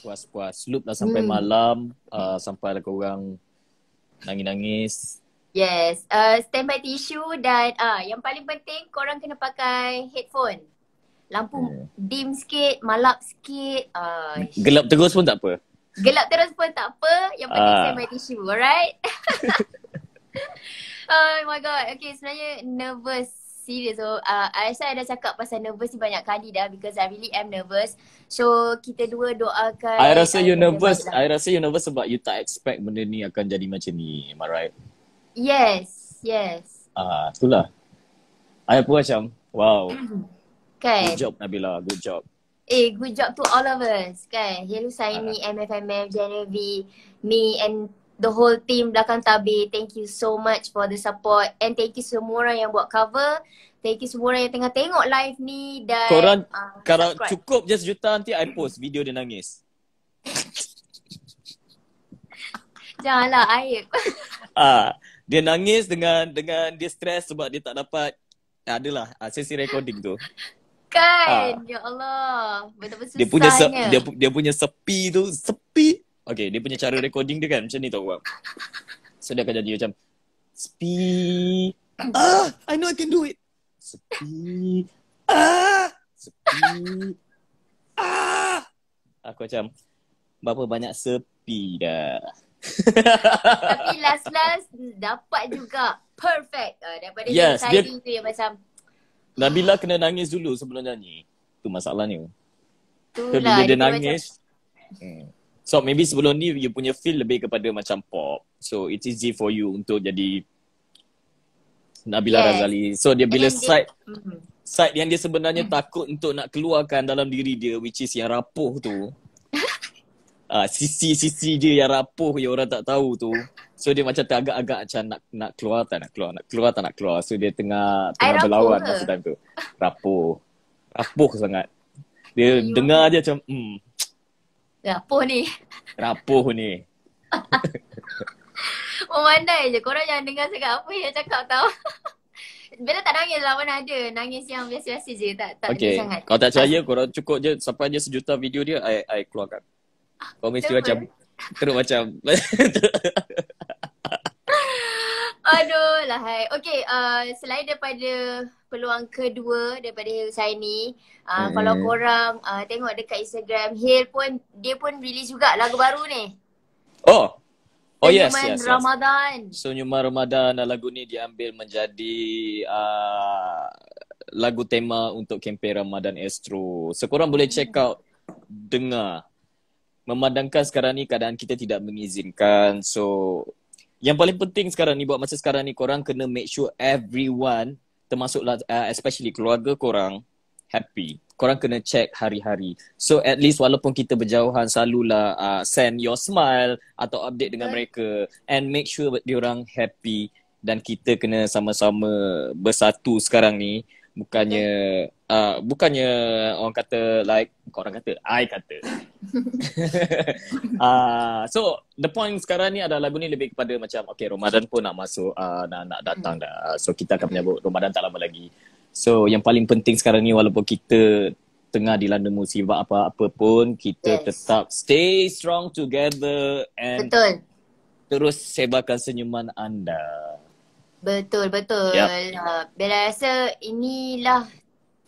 puas-puas. Loop lah sampai hmm. malam, uh, sampai lah korang nangis-nangis. Yes, uh, standby tissue dan uh, yang paling penting korang kena pakai headphone. Lampu yeah. Hmm. dim sikit, malap sikit. Uh, Gelap terus pun tak apa. Gelap terus pun tak apa, yang penting ah. uh. standby tissue, alright? oh my god, okay sebenarnya nervous serious. So uh, Aisyah dah cakap pasal nervous ni banyak kali dah because I really am nervous. So kita dua doakan. I rasa you nervous. I rasa you nervous sebab you tak expect benda ni akan jadi macam ni. Am I right? Yes. Yes. Ah, uh, itulah. I pun macam, wow. Okay. Good job Nabila, good job. Eh, good job to all of us, kan? Hello Saini, uh, MFMF, Genevieve, me and the whole team belakang tabi, Thank you so much for the support and thank you semua orang yang buat cover. Thank you semua orang yang tengah tengok live ni dan Korang, uh, kalau cukup je sejuta nanti I post video dia nangis. Janganlah aib. Ah, dia nangis dengan dengan dia stres sebab dia tak dapat ah, adalah ah, sesi recording tu. Kan, ah. ya Allah. Betul-betul susahnya. Dia punya dia, dia punya sepi tu, sepi. Okay, dia punya cara recording dia kan macam ni tau kau. So dia akan jadi macam sepi, Ah, I know I can do it. sepi, Ah. sepi, Ah. Aku macam berapa banyak sepi dah. Tapi last-last dapat juga. Perfect. Uh, daripada yes, dia, tu yang macam Nabila kena nangis dulu sebelum nyanyi. Tu masalah ni. Tu lah. dia, dia nangis. Macam... Hmm. So maybe sebelum ni you punya feel lebih kepada macam pop. So it's easy for you untuk jadi Nabila yes. Razali. So dia bila And side dia, mm-hmm. side yang dia sebenarnya mm. takut untuk nak keluarkan dalam diri dia which is yang rapuh tu. Ah uh, sisi-sisi dia yang rapuh yang orang tak tahu tu. So dia macam agak agak macam nak nak keluar tak nak keluar, nak keluar tak nak keluar. So dia tengah tengah I berlawan masa time tu. Rapuh. Rapuh sangat. Dia Ayuh. dengar aje macam hmm Rapuh ni. Rapuh ni. Memandai je. Korang jangan dengar sangat apa yang cakap tau. Bila tak nangis lah pun ada. Nangis yang biasa-biasa je. Tak, tak okay. sangat. Kalau tak percaya, korang cukup je. Sampai je sejuta video dia, I, I keluarkan. Ah, Kau mesti macam, teruk macam. Aduh lah lahai. Okay uh, selain daripada peluang kedua daripada Hil saya ni uh, hmm. kalau korang uh, tengok dekat Instagram Hil pun dia pun release juga lagu baru ni. Oh. Oh yes, yes, yes. Ramadan. Yes. Senyuman Ramadan dan lagu ni diambil menjadi uh, lagu tema untuk kempen Ramadan Astro. Sekorang boleh check hmm. out dengar. Memandangkan sekarang ni keadaan kita tidak mengizinkan. So yang paling penting sekarang ni buat masa sekarang ni korang kena make sure everyone termasuklah uh, especially keluarga korang happy. Korang kena check hari-hari. So at least walaupun kita berjauhan selalulah uh, send your smile atau update dengan mereka and make sure diorang happy dan kita kena sama-sama bersatu sekarang ni bukannya uh, bukannya orang kata like kau orang kata I kata uh, so the point sekarang ni adalah lagu ni lebih kepada macam okay Ramadan pun nak masuk uh, nak nak datang dah so kita akan menyambut Ramadan tak lama lagi so yang paling penting sekarang ni walaupun kita tengah dilanda musibah apa-apa pun kita yes. tetap stay strong together and betul terus sebarkan senyuman anda Betul, betul. Yep. Bella rasa inilah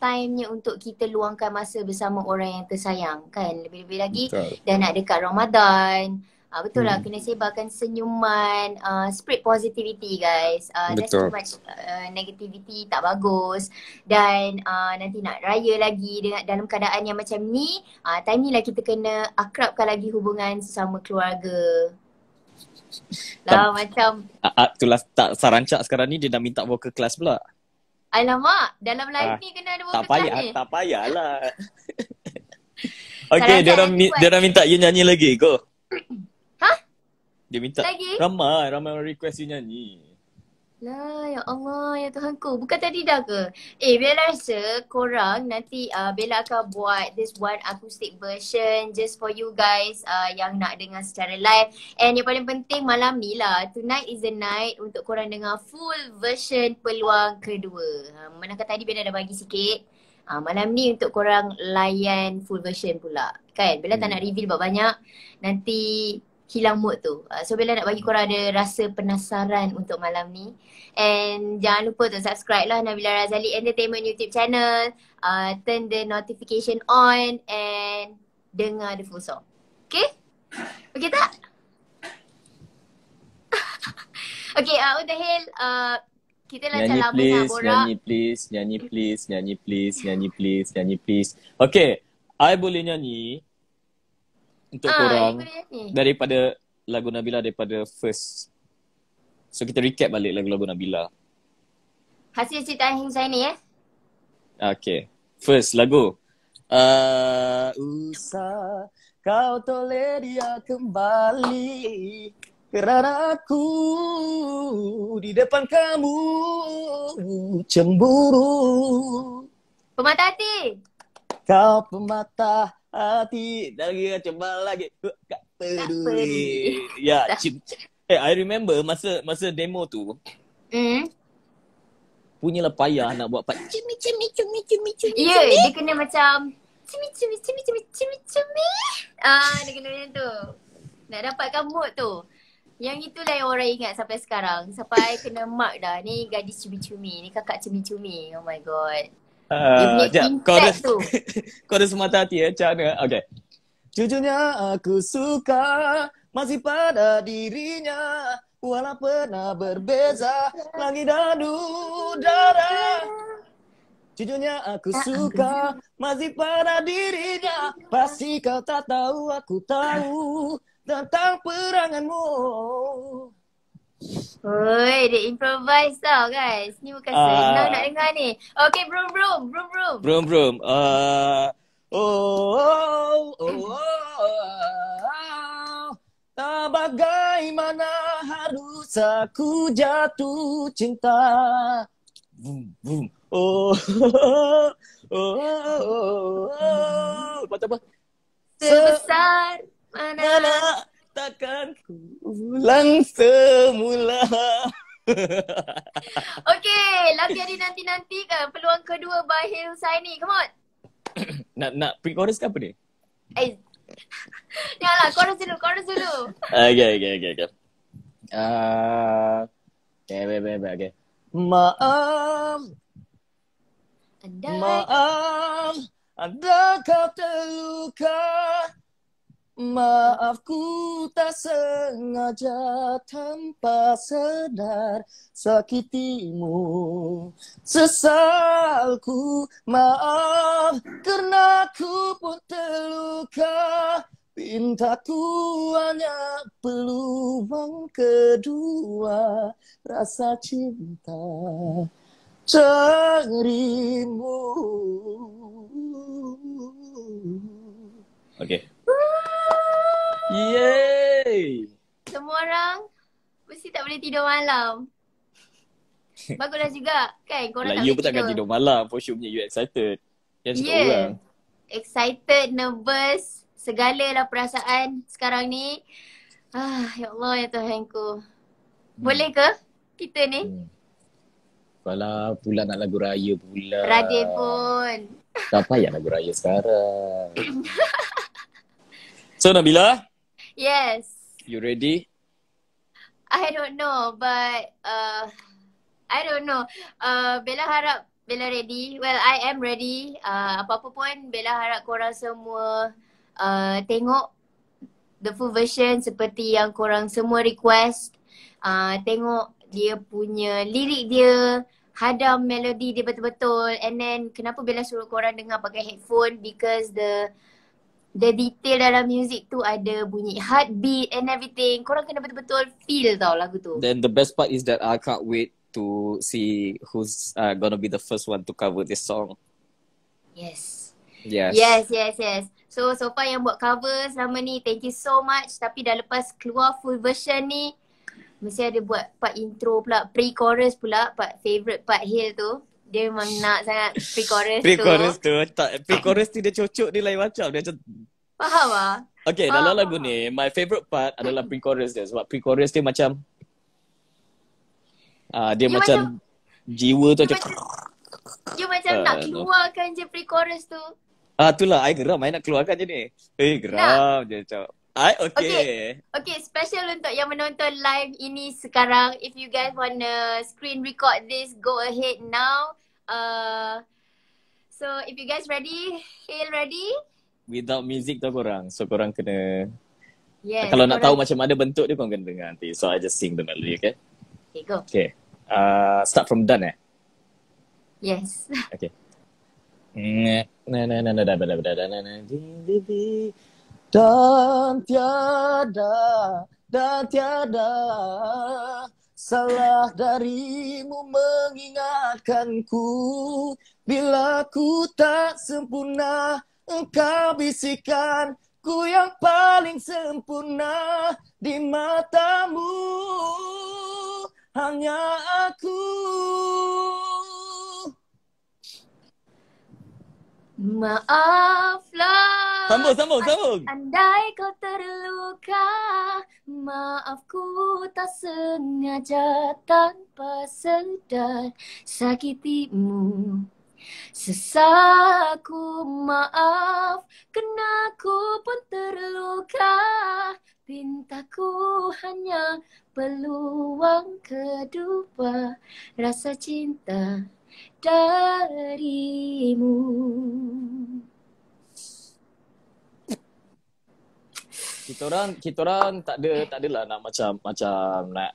time-nya untuk kita luangkan masa bersama orang yang tersayang kan. Lebih-lebih lagi betul. dah nak dekat Ramadan. Uh, betul lah, hmm. kena sebarkan senyuman, uh, spread positivity guys. Uh, ah, betul. That's too much uh, negativity, tak bagus. Dan uh, nanti nak raya lagi dengan, dalam keadaan yang macam ni, uh, time ni lah kita kena akrabkan lagi hubungan sesama keluarga. Lah macam Aat ah, ah, tu lah tak sarancak sekarang ni dia dah minta vocal class pula. Alamak, dalam live ah, ni kena ada vocal payah, class ni. Tak payah, lah okay, dia orang dia orang minta you nyanyi lagi. Go. Ha? Dia minta lagi? ramai ramai request you nyanyi. Lah, ya Allah, ya Tuhanku. Bukan tadi dah ke? Eh, Bella rasa korang nanti uh, Bella akan buat this one acoustic version just for you guys uh, yang nak dengar secara live. And yang paling penting malam ni lah, tonight is the night untuk korang dengar full version peluang kedua. Uh, ha, manakah tadi Bella dah bagi sikit. Uh, malam ni untuk korang layan full version pula. Kan? Bella hmm. tak nak hmm. reveal banyak-banyak. Nanti hilang mood tu. Uh, so bila nak bagi korang ada rasa penasaran untuk malam ni and jangan lupa untuk subscribe lah Nabila Razali Entertainment YouTube channel. Uh, turn the notification on and dengar the full song. Okay? Okay tak? okay, uh, what the hell? Uh, kita lancar nyanyi lama please, nak borak. Nyanyi please, nyanyi please, nyanyi please, nyanyi please, nyanyi please. Okay, I boleh nyanyi untuk ah, korang daripada lagu Nabila daripada first. So kita recap balik lagu-lagu Nabila. Hasil cerita yang saya ni eh. Okay. First lagu. Uh, ah, usah kau toleh dia kembali kerana aku di depan kamu cemburu. Pemata hati. Kau pemata hati lagi macam mal lagi kak perlu ya eh i remember masa masa demo tu mm punya lah payah nak buat part cimi cimi cimi cimi cimi ya yeah, dia kena macam cimi cimi cimi cimi cimi cimi ah dia kena macam tu nak dapatkan mood tu yang itulah yang orang ingat sampai sekarang. Sampai kena mark dah. Ni gadis cumi-cumi. Ni kakak cumi-cumi. Oh my god. Uh, kau chorus semata hati ya, macam mana? Okay. Jujurnya aku suka masih pada dirinya Walau pernah berbeza Lagi dan udara Jujurnya aku suka Masih pada dirinya Pasti kau tak tahu aku tahu Tentang peranganmu Oi, dia improvise tau guys. Ni bukan uh, senang nak dengar ni. Okay, brum brum, brum brum. Brum brum. Uh, ah, oh, oh, oh, oh, oh, oh, oh. Bagaimana harus aku jatuh cinta Boom, boom. Oh, oh, oh, oh, oh, oh, oh. Apa? Sebesar mana, mana? takkan ulang semula. Okey, lagu yang nanti nanti kan peluang kedua by Hill Saini. Come on. nak nak pre chorus ke apa ni? Eh. Ya chorus dulu, chorus dulu. Okey, okey, okey, okey. Ah. Eh, eh, eh, okey. Maaf. Andai. Maaf. Andai kau terluka. Maaf ku tak sengaja tanpa sedar sakitimu Sesalku maaf kerana ku pun terluka Pintaku hanya peluang kedua rasa cinta cerimu Okay, Yeay! Semua orang mesti tak boleh tidur malam. Baguslah juga kan korang like lah, tak you pun tidur. takkan tidur malam for sure punya you excited. Yang yeah. orang. Excited, nervous, segalalah perasaan sekarang ni. Ah, ya Allah ya Tuhan ku. Hmm. Boleh ke kita ni? Hmm. Alah, pula nak lagu raya pula. Radin pun. Tak payah lagu raya sekarang. so Nabila, Yes. You ready? I don't know, but uh, I don't know. Uh, Bella harap Bella ready. Well, I am ready. Uh, apa-apa pun Bella harap korang semua uh, tengok the full version seperti yang korang semua request. Uh, tengok dia punya lirik dia, hadam melodi dia betul-betul. And then kenapa Bella suruh korang dengar pakai headphone because the the detail dalam music tu ada bunyi heartbeat and everything. Korang kena betul-betul feel tau lagu tu. Then the best part is that I can't wait to see who's uh, gonna be the first one to cover this song. Yes. Yes. Yes, yes, yes. So, so far yang buat cover selama ni, thank you so much. Tapi dah lepas keluar full version ni, mesti ada buat part intro pula, pre-chorus pula, part favorite part here tu dia memang nak sangat pre-chorus, pre tu. Pre-chorus tu. Tak, pre-chorus tu dia cocok dia lain macam. Dia macam... Faham lah. Okay, Faham. dalam lagu ni, my favorite part adalah pre-chorus dia. Sebab pre-chorus dia macam... Uh, dia, dia macam, macam jiwa tu macam, macam dia macam nak ah. keluarkan je pre-chorus tu. Ah tu lah I geram I nak keluarkan je ni. Eh geram nah. je macam I okay. Okay special untuk yang menonton live ini sekarang if you guys wanna screen record this go ahead now. Uh, so if you guys ready, Hail ready? Without music tu korang. So korang kena... Yes, kalau nak tahu macam mana bentuk dia, korang kena dengar nanti. So I just sing the melody, okay? Okay, go. Okay. Uh, start from done eh? Yes. Okay. Na na na na na na na na na dan tiada dan tiada Salah darimu mengingatkanku Bila ku tak sempurna Engkau bisikan Ku yang paling sempurna Di matamu Hanya aku Maaf Sambung, sambung, sambung. Andai kau terluka, maafku tak sengaja tanpa sedar sakitimu. Sesaku maaf, kena ku pun terluka. Pintaku hanya peluang kedua rasa cinta darimu. kita orang kita orang tak ada tak adalah nak macam macam nak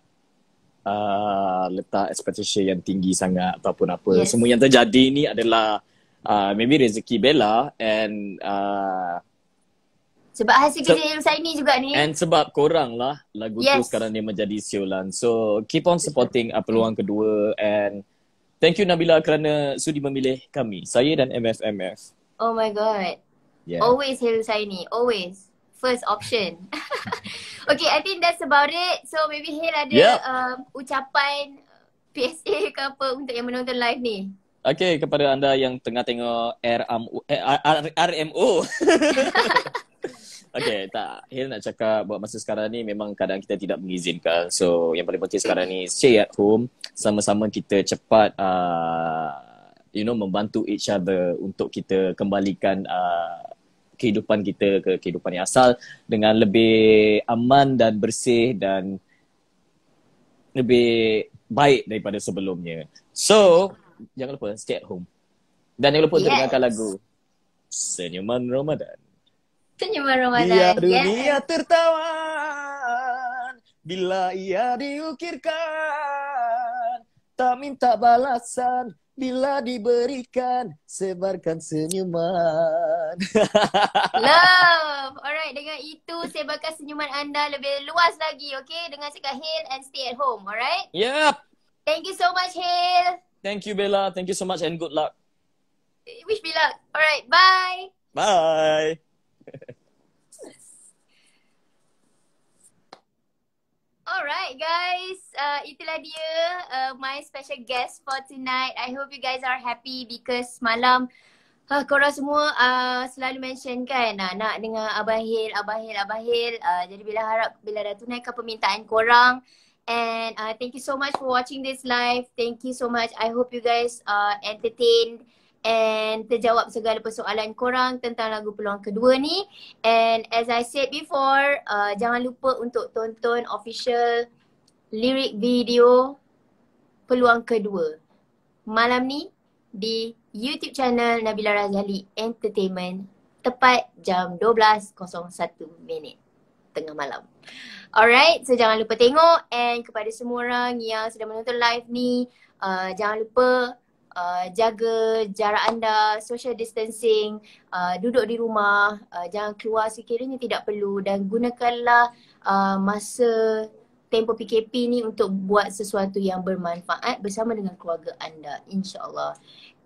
uh, letak expectation yang tinggi sangat ataupun apa. Yes. Semua yang terjadi ni adalah uh, maybe rezeki Bella and uh, sebab hasil kerja se- yang saya ni juga ni. And sebab korang lah lagu yes. tu sekarang ni menjadi siulan. So keep on supporting uh, peluang kedua and thank you Nabila kerana sudi memilih kami. Saya dan MFMF. Oh my god. Yeah. Always hail saya ni. Always first option. okay, I think that's about it. So maybe Hale ada yep. um, ucapan uh, PSA ke apa untuk yang menonton live ni. Okay, kepada anda yang tengah tengok RMU. Eh, RMU. okay, tak. Hale nak cakap buat masa sekarang ni memang kadang kita tidak mengizinkan. So, yang paling penting sekarang ni stay at home. Sama-sama kita cepat uh, you know, membantu each other untuk kita kembalikan uh, kehidupan kita ke kehidupan yang asal dengan lebih aman dan bersih dan lebih baik daripada sebelumnya. So, jangan lupa stay at home. Dan jangan lupa yes. dengarkan lagu Senyuman Ramadan. Senyuman Ramadan. Ya dunia yes. tertawa bila ia diukirkan tak minta balasan bila diberikan Sebarkan senyuman Love Alright dengan itu Sebarkan senyuman anda Lebih luas lagi Okay Dengan cakap Hail and stay at home Alright Yep Thank you so much Hail Thank you Bella Thank you so much And good luck Wish me luck Alright bye Bye Alright guys, uh, itulah dia uh, my special guest for tonight. I hope you guys are happy because malam uh, korang semua uh, selalu mention kan uh, nak dengar Abah Hil, Abah Hil, Abah Hil. Uh, jadi bila harap bila dah tunaikan permintaan korang and uh, thank you so much for watching this live. Thank you so much. I hope you guys are uh, entertained and terjawab segala persoalan korang tentang lagu peluang kedua ni and as i said before uh, jangan lupa untuk tonton official lyric video peluang kedua malam ni di YouTube channel Nabila Razali Entertainment tepat jam 12.01 minit tengah malam. Alright, so jangan lupa tengok and kepada semua orang yang sedang menonton live ni, uh, jangan lupa uh, jaga jarak anda, social distancing, uh, duduk di rumah, uh, jangan keluar sekiranya tidak perlu dan gunakanlah uh, masa tempo PKP ni untuk buat sesuatu yang bermanfaat bersama dengan keluarga anda insyaAllah.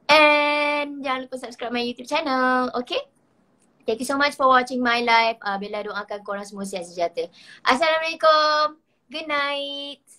And jangan lupa subscribe my YouTube channel, okay? Thank you so much for watching my live. Uh, Bella doakan korang semua sihat sejahtera. Assalamualaikum. Good night.